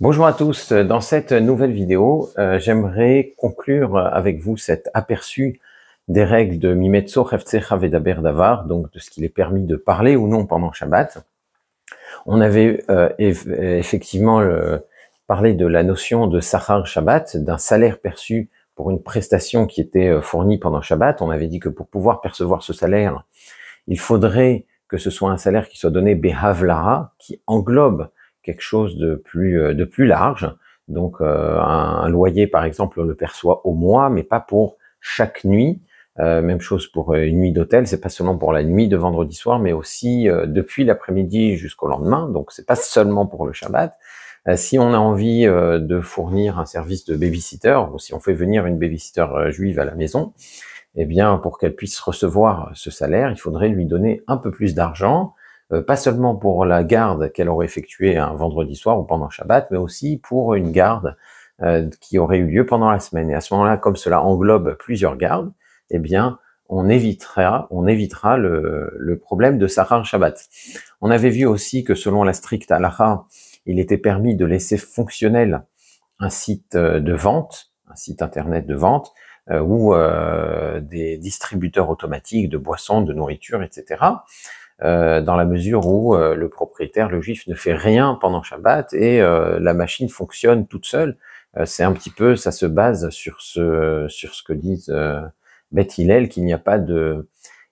Bonjour à tous. Dans cette nouvelle vidéo, euh, j'aimerais conclure avec vous cet aperçu des règles de Mimetso Hefzecha Vedaber Davar, donc de ce qu'il est permis de parler ou non pendant Shabbat. On avait euh, effectivement euh, parlé de la notion de Sahar Shabbat, d'un salaire perçu pour une prestation qui était fournie pendant Shabbat. On avait dit que pour pouvoir percevoir ce salaire, il faudrait que ce soit un salaire qui soit donné Behavlara, qui englobe quelque chose de plus, euh, de plus large. Donc euh, un, loyer, par exemple, on le perçoit au mois, mais pas pour chaque nuit. Euh, même chose pour une nuit d'hôtel, c'est pas seulement pour la nuit de vendredi soir, mais aussi depuis l'après-midi jusqu'au lendemain. Donc c'est pas seulement pour le Shabbat. si on a envie de fournir un service de babysitter, ou si on fait venir une babysitter juive à la maison, eh bien pour qu'elle puisse recevoir ce salaire, il faudrait lui donner un peu plus d'argent euh, pas seulement pour la garde qu'elle aurait effectuée un vendredi soir ou pendant Shabbat, mais aussi pour une garde euh, qui aurait eu lieu pendant la semaine. Et à ce moment-là, comme cela englobe plusieurs gardes, eh bien, on évitera, on évitera le, problème de Sahar Shabbat. On avait vu aussi que selon la stricte halakha, il était permis de laisser fonctionnel un site euh, de vente, un site internet de vente, ou des distributeurs automatiques de boissons, de nourriture, etc. Euh, dans la mesure où euh, le propriétaire, le juif, ne fait rien pendant Shabbat et euh, la machine fonctionne toute seule. c'est un petit peu, ça se base sur ce, sur ce que disent Beth Hillel, qu'il n'y a pas de,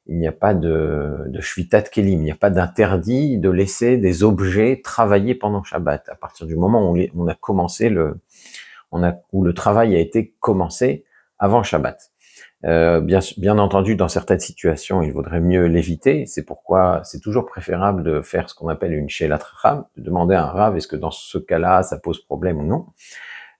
il n'y a pas de, de shvitat kelim, il n'y a pas d'interdit de laisser des objets travailler pendant Shabbat. À partir du moment où on a commencé le, on a, où le travail a été commencé avant Shabbat. Euh, bien, entendu, dans certaines situations, il vaudrait mieux l'éviter. C'est pourquoi c'est toujours préférable de faire ce qu'on appelle une shélat de demander à un rav est-ce que dans ce cas-là, ça pose problème ou non.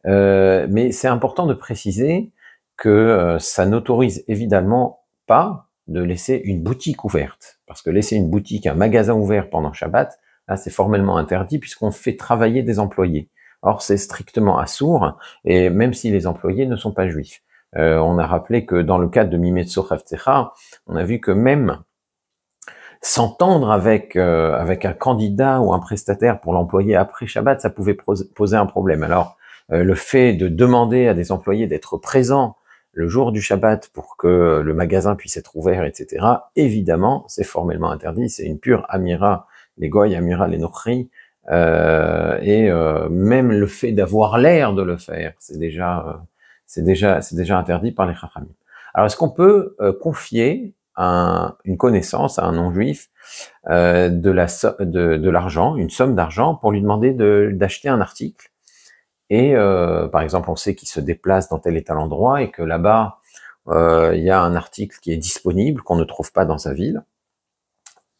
Euh, mais c'est important de préciser que euh, ça n'autorise évidemment pas de laisser une boutique ouverte. Parce que laisser une boutique, un magasin ouvert pendant Shabbat, là, c'est formellement interdit puisqu'on fait travailler des employés. Or, c'est strictement assourd, et même si les employés ne sont pas juifs. Euh, on a rappelé que dans le cadre de Mimetsu Haftecha, on a vu que même s'entendre avec euh, avec un candidat ou un prestataire pour l'employer après Shabbat, ça pouvait poser un problème. Alors euh, le fait de demander à des employés d'être présents le jour du Shabbat pour que le magasin puisse être ouvert, etc. Évidemment, c'est formellement interdit. C'est une pure amira, les goy, amira, les nochri. et même le fait d'avoir l'air de le faire, c'est déjà c'est déjà, c'est déjà interdit par les Chachamim. Alors, est-ce qu'on peut euh, confier un, une connaissance à un non-juif euh, de, de, l'argent, une somme d'argent, pour lui demander d'acheter un article Et euh, par exemple, on sait qu'il se déplace dans tel et tel endroit et que là-bas, il y a un article qui est disponible, qu'on ne trouve pas dans sa ville.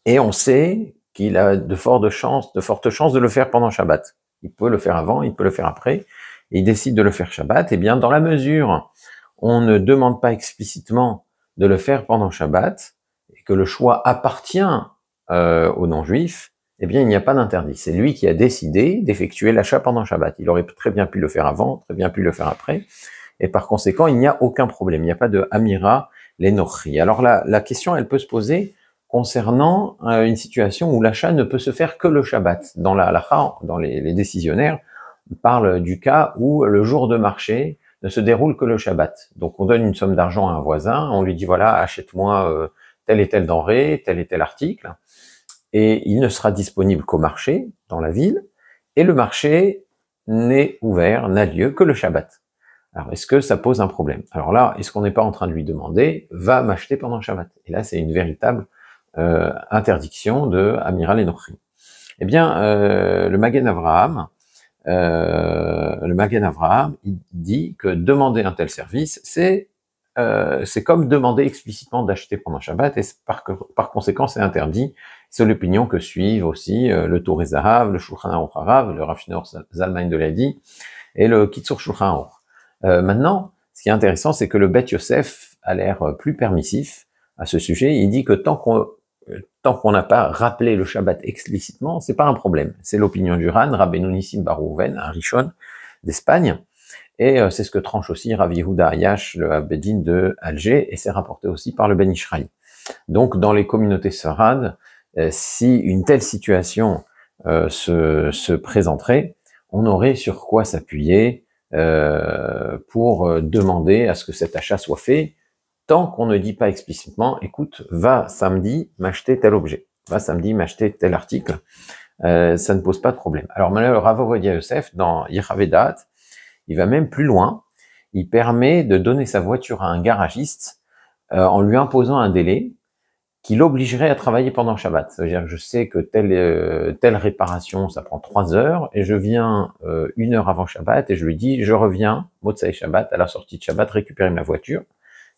Et on sait qu'il a de fortes chances, de fortes chances de le faire pendant Shabbat. Il peut le faire avant, il peut le faire après il décide de le faire Shabbat, eh bien, dans la mesure, on ne demande pas explicitement de le faire pendant Shabbat, et que le choix appartient euh, aux non-juifs, eh bien, il n'y a pas d'interdit. C'est lui qui a décidé d'effectuer l'achat pendant Shabbat. Il aurait très bien pu le faire avant, très bien pu le faire après, et par conséquent, il n'y a aucun problème. Il n'y a pas de Amira, l'Enochri. Alors, la, question, elle peut se poser concernant euh, une situation où l'achat ne peut se faire que le Shabbat. Dans la dans les décisionnaires, parle du cas où le jour de marché ne se déroule que le Shabbat. Donc on donne une somme d'argent à un voisin, on lui dit voilà, achète-moi euh, tel et telle denrée, tel et tel article, et il ne sera disponible qu'au marché, dans la ville, et le marché n'est ouvert, n'a lieu que le Shabbat. Alors est-ce que ça pose un problème Alors là, est-ce qu'on n'est pas en train de lui demander va m'acheter pendant Shabbat Et là, c'est une véritable euh, interdiction de Amiral et Eh bien, euh, le Magen Avraham, euh, le Magen Avraham, il dit que demander un tel service, c'est euh, c'est comme demander explicitement d'acheter pendant Shabbat, et par, conséquent, c'est interdit. C'est l'opinion que suivent aussi euh, le Touré Zahav, le Shulchan Aruch le Rafinor Zalman de Ladi, et le Kitsur Shulchan maintenant, ce qui est intéressant, c'est que le Bet Yosef a l'air plus permissif à ce sujet. Il dit que tant qu'on tant qu'on n'a pas rappelé le Shabbat explicitement, c'est pas un problème. C'est l'opinion du Ran, Rabbeinu Barouven, un d'Espagne, et euh, c'est ce que tranche aussi R'Avi Yehuda Ayash, le Abedin de Alger, et c'est rapporté aussi par le Ben Ishraï. Donc, dans les communautés sarades, euh, si une telle situation euh, se, se, présenterait, on aurait sur quoi s'appuyer pour demander à ce que cet achat soit fait, tant qu'on ne dit pas explicitement, écoute, va samedi m'acheter tel objet, va samedi m'acheter tel article, euh, ça ne pose pas de problème. Alors Ravodia Yosef, dans Yiravedat, il va même plus loin, il permet de donner sa voiture à un garagiste euh, en lui imposant un délai qui l'obligerait à travailler pendant Shabbat. C'est-à-dire que je sais que telle, euh, telle réparation, ça prend trois heures, et je viens une heure avant Shabbat, et je lui dis, je reviens, Motsai Shabbat, à la sortie de Shabbat, récupérer ma voiture.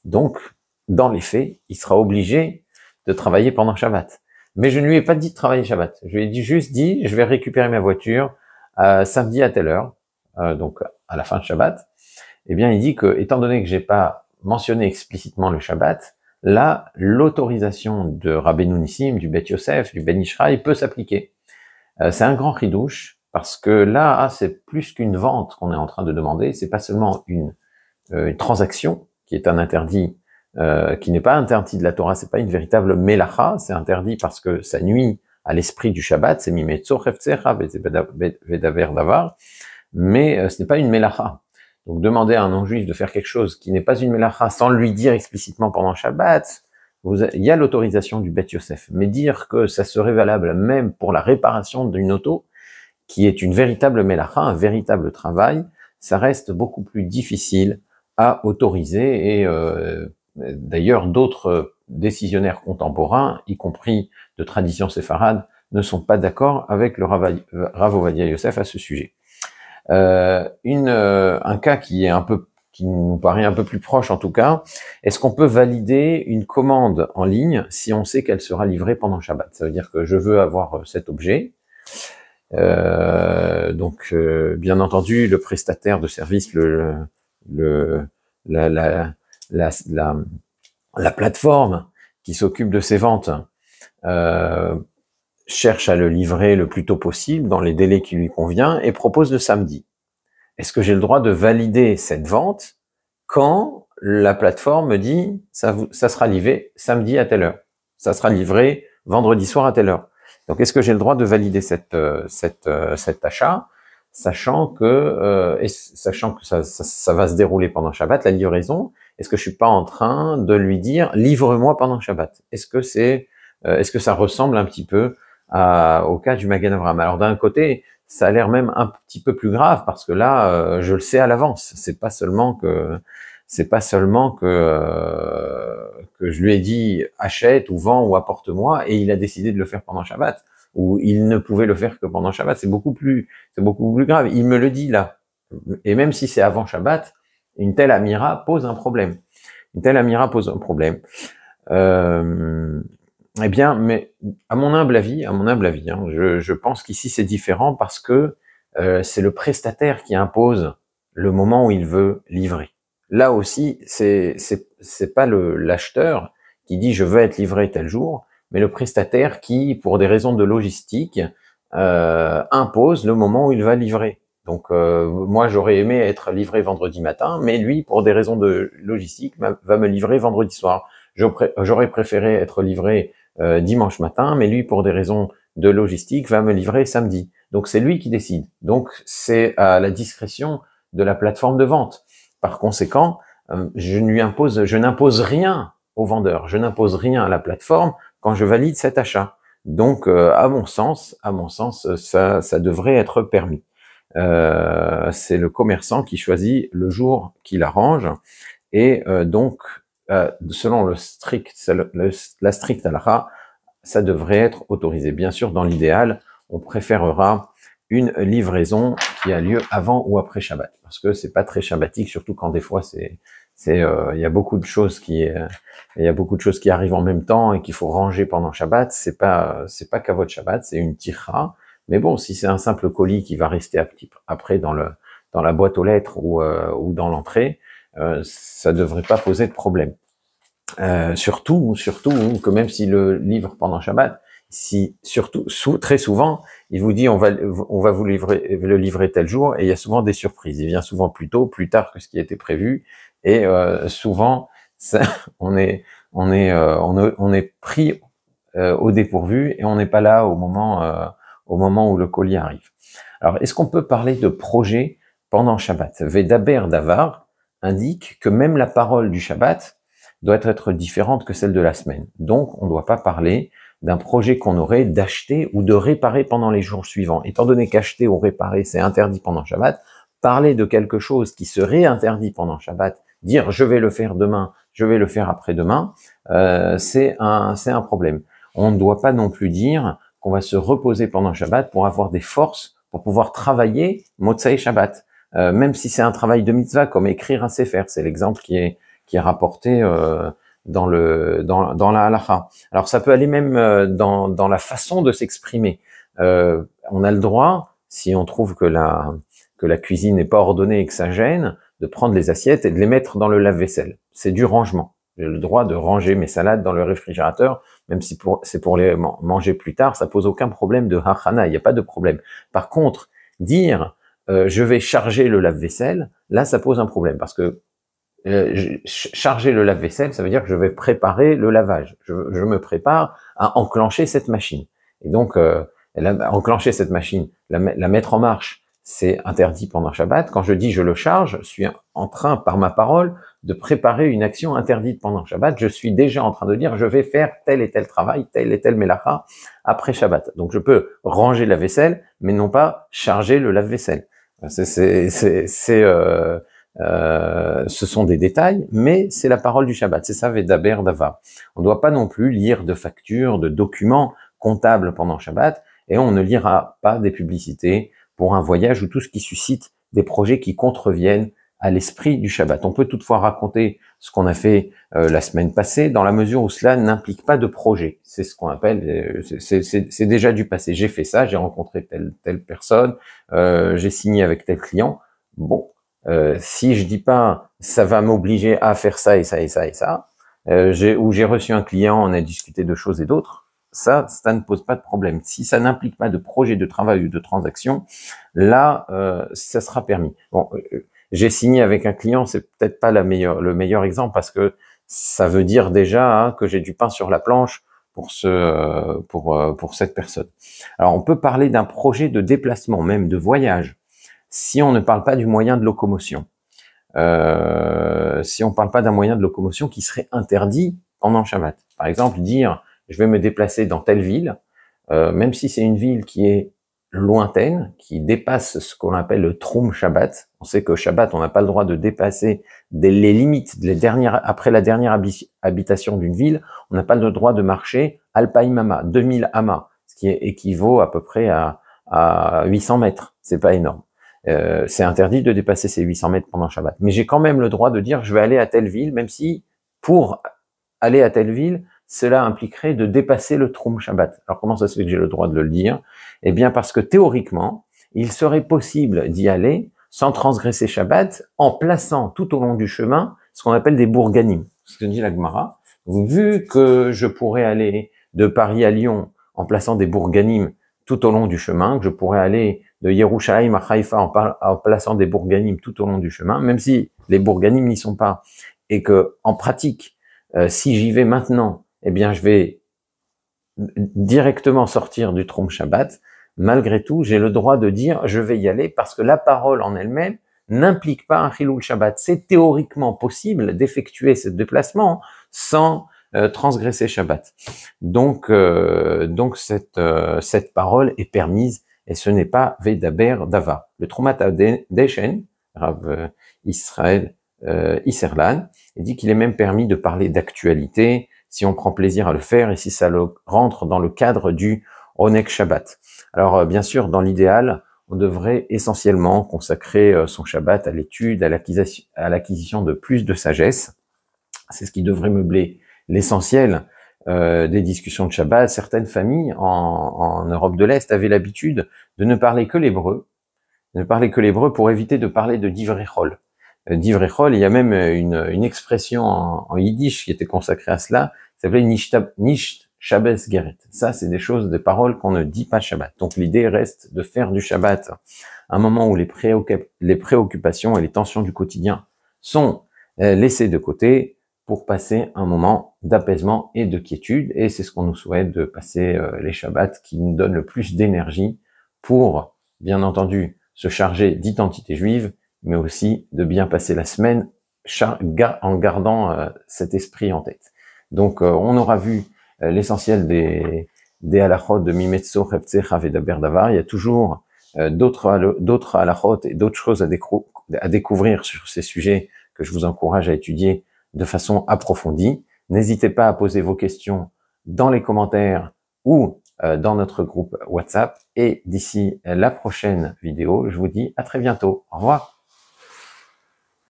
Donc, dans les faits, il sera obligé de travailler pendant Shabbat. Mais je ne lui ai pas dit de travailler Shabbat. Je lui ai dit, juste dit, je vais récupérer ma voiture euh, samedi à telle heure, euh, donc à la fin de Shabbat. Eh bien, il dit que, étant donné que j'ai pas mentionné explicitement le Shabbat, là, l'autorisation de Rabbeinu Nissim, du Bet Yosef, du Ben Ishraï peut s'appliquer. Euh, c'est un grand ridouche, parce que là, ah, c'est plus qu'une vente qu'on est en train de demander, c'est pas seulement une transaction, qui est un interdit euh, qui n'est pas interdit de la Torah, c'est pas une véritable mélacha, c'est interdit parce que ça nuit à l'esprit du Shabbat, c'est mimetzo vedaver davar, mais euh, ce n'est pas une mélacha. Donc demander à un non-juif de faire quelque chose qui n'est pas une mélacha sans lui dire explicitement pendant Shabbat, il y a l'autorisation du Bet Yosef. Mais dire que ça serait valable même pour la réparation d'une auto, qui est une véritable mélacha, un véritable travail, ça reste beaucoup plus difficile a autorisé et euh, d'ailleurs d'autres euh, décisionnaires contemporains, y compris de tradition séfarade, ne sont pas d'accord avec le Rav Ovadia Yosef à ce sujet. Euh, une, euh, un cas qui est un peu qui nous paraît un peu plus proche en tout cas, est-ce qu'on peut valider une commande en ligne si on sait qu'elle sera livrée pendant Shabbat Ça veut dire que je veux avoir cet objet. Euh, donc, bien entendu, le prestataire de service, le, la, plateforme qui s'occupe de ces ventes euh, cherche à le livrer le plus tôt possible dans les délais qui lui convient et propose le samedi. Est-ce que j'ai le droit de valider cette vente quand la plateforme me dit ça, sera livré samedi à telle heure, ça sera livré vendredi soir à telle heure. Donc est-ce que j'ai le droit de valider cette, euh, euh, cet achat sachant que euh, sachant que ça, va se dérouler pendant Shabbat, la livraison, est-ce que je suis pas en train de lui dire livre-moi pendant Shabbat Est-ce que c'est euh, est-ce que ça ressemble un petit peu au cas du Magen Avram Alors d'un côté, ça a l'air même un petit peu plus grave parce que là, euh, je le sais à l'avance. C'est pas seulement que c'est pas seulement que que je lui ai dit achète ou vend ou apporte-moi et il a décidé de le faire pendant Shabbat où il ne pouvait le faire que pendant Shabbat. C'est beaucoup plus, c'est beaucoup plus grave. Il me le dit là. Et même si c'est avant Shabbat, une telle amira pose un problème. Une telle amira pose un problème. Euh, eh bien, mais à mon humble avis, à mon humble avis, hein, je, pense qu'ici c'est différent parce que euh, c'est le prestataire qui impose le moment où il veut livrer. Là aussi, c'est c'est pas le l'acheteur qui dit je veux être livré tel jour, mais le prestataire qui, pour des raisons de logistique, euh, impose le moment où il va livrer. Donc euh, moi, j'aurais aimé être livré vendredi matin, mais lui, pour des raisons de logistique, va me livrer vendredi soir. J'aurais préféré être livré euh, dimanche matin, mais lui, pour des raisons de logistique, va me livrer samedi. Donc c'est lui qui décide. Donc c'est à la discrétion de la plateforme de vente. Par conséquent, je n'impose rien au vendeur, je n'impose rien à la plateforme quand je valide cet achat. Donc, euh, à mon sens, à mon sens, euh, ça, ça devrait être permis. Euh, c'est le commerçant qui choisit le jour qu'il arrange, et donc, selon le strict, la stricte halakha, ça devrait être autorisé. Bien sûr, dans l'idéal, on préférera une livraison qui a lieu avant ou après Shabbat, parce que c'est pas très shabbatique, surtout quand des fois c'est c'est euh, il y a beaucoup de choses qui euh, il y a beaucoup de choses qui arrivent en même temps et qu'il faut ranger pendant Shabbat. C'est pas c'est pas qu'à votre Shabbat, c'est une tira. Mais bon, si c'est un simple colis qui va rester après dans le dans la boîte aux lettres ou, euh, ou dans l'entrée, euh, ça devrait pas poser de problème. Euh, surtout, surtout que même si le livre pendant Shabbat, si surtout sous, très souvent, il vous dit on va on va vous livrer le livrer tel jour et il y a souvent des surprises. Il vient souvent plus tôt, plus tard que ce qui était prévu. Et euh, souvent, on est euh, on est on, est pris euh, au dépourvu et on n'est pas là au moment au moment où le colis arrive. Alors, est-ce qu'on peut parler de projet pendant Shabbat Vedaber Davar indique que même la parole du Shabbat doit être différente que celle de la semaine. Donc, on ne doit pas parler d'un projet qu'on aurait d'acheter ou de réparer pendant les jours suivants. Étant donné qu'acheter ou réparer, c'est interdit pendant Shabbat, parler de quelque chose qui serait interdit pendant Shabbat dire je vais le faire demain, je vais le faire après-demain, euh, c'est un, un problème. On ne doit pas non plus dire qu'on va se reposer pendant Shabbat pour avoir des forces pour pouvoir travailler Motsai Shabbat. Euh, même si c'est un travail de mitzvah, comme écrire un sefer, c'est l'exemple qui est, qui est rapporté euh, dans, le, dans, dans la halacha. Alors ça peut aller même dans, dans la façon de s'exprimer. on a le droit, si on trouve que la, que la cuisine n'est pas ordonnée et que ça gêne, de prendre les assiettes et de les mettre dans le lave-vaisselle. C'est du rangement. J'ai le droit de ranger mes salades dans le réfrigérateur, même si c'est pour les manger plus tard, ça pose aucun problème de hachana, il n'y a pas de problème. Par contre, dire euh, je vais charger le lave-vaisselle, là ça pose un problème parce que euh, charger le lave-vaisselle, ça veut dire que je vais préparer le lavage. Je, me prépare à enclencher cette machine. Et donc, euh, enclencher cette machine, la, la, mettre en marche, c'est interdit pendant Shabbat. Quand je dis je le charge, je suis en train, par ma parole, de préparer une action interdite pendant Shabbat. Je suis déjà en train de dire je vais faire tel et tel travail, tel et tel melacha après Shabbat. Donc je peux ranger la vaisselle, mais non pas charger le lave-vaisselle. C'est, euh, euh, ce sont des détails, mais c'est la parole du Shabbat. C'est ça, Vedaber Dava. On ne doit pas non plus lire de factures, de documents comptables pendant Shabbat, et on ne lira pas des publicités, pour un voyage ou tout ce qui suscite des projets qui contreviennent à l'esprit du Shabbat. On peut toutefois raconter ce qu'on a fait euh, la semaine passée dans la mesure où cela n'implique pas de projet. C'est ce qu'on appelle, euh, c'est déjà du passé. J'ai fait ça, j'ai rencontré telle, telle personne, euh, j'ai signé avec tel client. Bon, si je dis pas ça va m'obliger à faire ça et ça et ça et ça, ou j'ai reçu un client, on a discuté de choses et d'autres, ça, ça ne pose pas de problème. Si ça n'implique pas de projet de travail ou de transaction, là, euh, ça sera permis. Bon, euh, euh, j'ai signé avec un client, c'est peut-être pas la meilleure, le meilleur exemple parce que ça veut dire déjà hein, que j'ai du pain sur la planche pour ce, pour, pour cette personne. Alors, on peut parler d'un projet de déplacement, même de voyage, si on ne parle pas du moyen de locomotion. Euh, si on ne parle pas d'un moyen de locomotion qui serait interdit pendant chamat Par exemple, dire je vais me déplacer dans telle ville, euh, même si c'est une ville qui est lointaine, qui dépasse ce qu'on appelle le Troum Shabbat. On sait que Shabbat, on n'a pas le droit de dépasser les limites, après la dernière habitation d'une ville, on n'a pas le droit de marcher Alpaimama, 2000 amas, ce qui équivaut à peu près à, 800 mètres. C'est pas énorme. Euh, c'est interdit de dépasser ces 800 mètres pendant Shabbat. Mais j'ai quand même le droit de dire, je vais aller à telle ville, même si pour aller à telle ville, cela impliquerait de dépasser le Troum Shabbat. Alors comment ça se fait que j'ai le droit de le dire Eh bien parce que théoriquement, il serait possible d'y aller sans transgresser Shabbat en plaçant tout au long du chemin ce qu'on appelle des bourganimes, ce que dit la Gemara. Vu que je pourrais aller de Paris à Lyon en plaçant des bourganimes tout au long du chemin, que je pourrais aller de Yerushalayim à Haïfa en, plaçant des bourganimes tout au long du chemin, même si les bourganimes n'y sont pas, et que en pratique, euh, si j'y vais maintenant eh bien, je vais directement sortir du trône Shabbat. Malgré tout, j'ai le droit de dire je vais y aller parce que la parole en elle-même n'implique pas un khiloul Shabbat. C'est théoriquement possible d'effectuer ce déplacement sans euh, transgresser Shabbat. Donc, euh, donc cette, euh, cette parole est permise et ce n'est pas Vedaber Dava. Le Trumata Deshen, Rav Israël Isserlan, dit qu'il est même permis de parler d'actualité, si on prend plaisir à le faire et si ça rentre dans le cadre du Ronek Shabbat. Alors euh, bien sûr, dans l'idéal, on devrait essentiellement consacrer euh, son Shabbat à l'étude, à l'acquisition de plus de sagesse. C'est ce qui devrait meubler l'essentiel euh, des discussions de Shabbat. Certaines familles en, Europe de l'Est avaient l'habitude de ne parler que l'hébreu, de ne parler que l'hébreu pour éviter de parler de divrechol d'Ivrechol. Il y a même euh, une, expression en, yiddish qui était consacrée à cela, qui s'appelait Nisht Shabbat Geret. Ça, c'est des choses, des paroles qu'on ne dit pas Shabbat. Donc l'idée reste de faire du Shabbat un moment où les, les préoccupations et les tensions du quotidien sont euh, laissées de côté pour passer un moment d'apaisement et de quiétude. Et c'est ce qu'on nous souhaite de passer euh, les Shabbats qui nous donnent le plus d'énergie pour, bien entendu, se charger d'identité juive, mais aussi de bien passer la semaine en gardant euh, cet esprit en tête. Donc, euh, on aura vu euh, l'essentiel des, des de Mimetso, Hevtsechav et Davar. Il y a toujours d'autres d'autres et d'autres choses à découvrir sur ces sujets que je vous encourage à étudier de façon approfondie. N'hésitez pas à poser vos questions dans les commentaires ou dans notre groupe WhatsApp. Et d'ici la prochaine vidéo, je vous dis à très bientôt. Au revoir.